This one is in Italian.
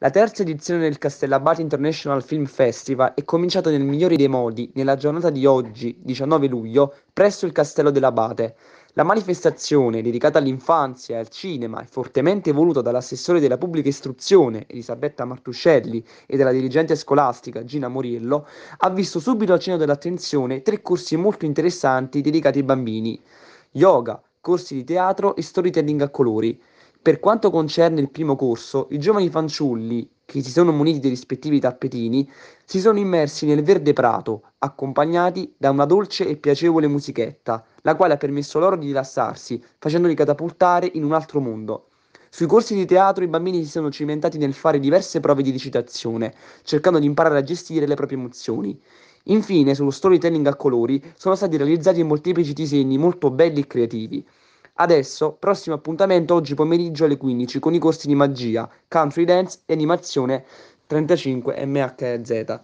La terza edizione del Castellabate International Film Festival è cominciata nel migliore dei modi, nella giornata di oggi, 19 luglio, presso il Castello dell'Abate. La manifestazione, dedicata all'infanzia e al cinema, è fortemente voluta dall'assessore della pubblica istruzione Elisabetta Martuscelli e dalla dirigente scolastica Gina Morillo, ha visto subito al centro dell'attenzione tre corsi molto interessanti dedicati ai bambini. Yoga, corsi di teatro e storytelling a colori. Per quanto concerne il primo corso, i giovani fanciulli, che si sono muniti dei rispettivi tappetini, si sono immersi nel verde prato, accompagnati da una dolce e piacevole musichetta, la quale ha permesso loro di rilassarsi, facendoli catapultare in un altro mondo. Sui corsi di teatro i bambini si sono cimentati nel fare diverse prove di recitazione, cercando di imparare a gestire le proprie emozioni. Infine, sullo storytelling a colori sono stati realizzati molteplici disegni molto belli e creativi. Adesso, prossimo appuntamento oggi pomeriggio alle 15 con i corsi di magia, country dance e animazione 35 MHZ.